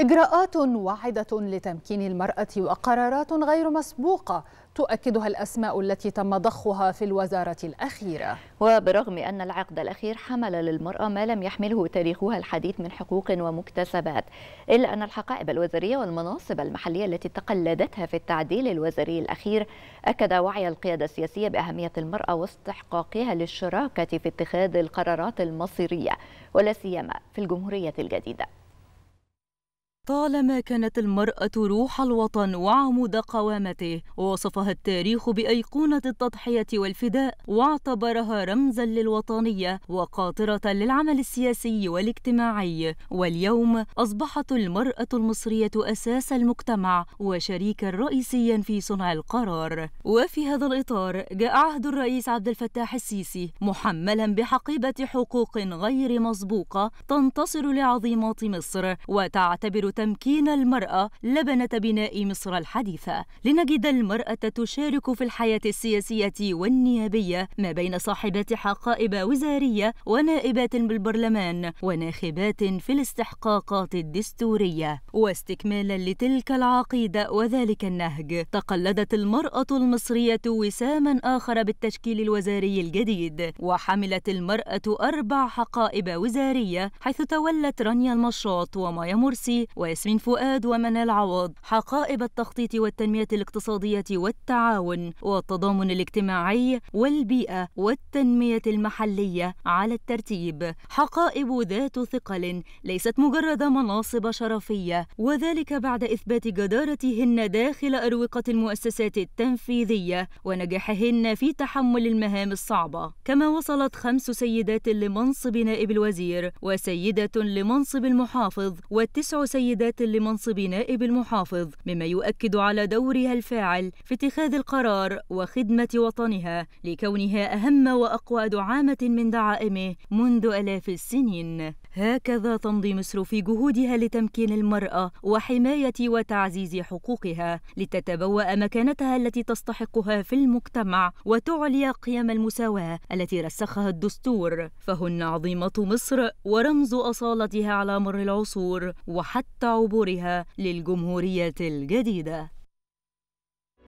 إجراءات واعدة لتمكين المرأة وقرارات غير مسبوقة تؤكدها الأسماء التي تم ضخها في الوزارة الأخيرة وبرغم أن العقد الأخير حمل للمرأة ما لم يحمله تاريخها الحديث من حقوق ومكتسبات إلا أن الحقائب الوزارية والمناصب المحلية التي تقلدتها في التعديل الوزاري الأخير أكد وعي القيادة السياسية بأهمية المرأة واستحقاقها للشراكة في اتخاذ القرارات المصيرية ولا سيما في الجمهورية الجديدة طالما كانت المرأة روح الوطن وعمود قوامته ووصفها التاريخ بأيقونة التضحية والفداء واعتبرها رمزا للوطنية وقاطرة للعمل السياسي والاجتماعي واليوم أصبحت المرأة المصرية أساس المجتمع وشريكا رئيسيا في صنع القرار وفي هذا الإطار جاء عهد الرئيس عبد الفتاح السيسي محملا بحقيبة حقوق غير مسبوقة تنتصر لعظيمات مصر وتعتبر تمكين المرأة لبنة بناء مصر الحديثة لنجد المرأة تشارك في الحياة السياسية والنيابية ما بين صاحبات حقائب وزارية ونائبات بالبرلمان وناخبات في الاستحقاقات الدستورية واستكمالا لتلك العقيدة وذلك النهج تقلدت المرأة المصرية وساما آخر بالتشكيل الوزاري الجديد وحملت المرأة أربع حقائب وزارية حيث تولت رانيا المشاط ومايا مرسي و وياسمين فؤاد ومنال عوض حقائب التخطيط والتنمية الاقتصادية والتعاون والتضامن الاجتماعي والبيئة والتنمية المحلية على الترتيب حقائب ذات ثقل ليست مجرد مناصب شرفية وذلك بعد إثبات جدارتهن داخل أروقة المؤسسات التنفيذية ونجاحهن في تحمل المهام الصعبة كما وصلت خمس سيدات لمنصب نائب الوزير وسيدة لمنصب المحافظ وتسع سيدات السيدات لمنصب نائب المحافظ مما يؤكد على دورها الفاعل في اتخاذ القرار وخدمة وطنها لكونها أهم وأقوى دعامة من دعائمه منذ آلاف السنين هكذا تمضي مصر في جهودها لتمكين المرأة وحماية وتعزيز حقوقها لتتبوأ مكانتها التي تستحقها في المجتمع وتعلي قيم المساواة التي رسخها الدستور فهن عظيمة مصر ورمز أصالتها على مر العصور وحتى عبورها للجمهورية الجديدة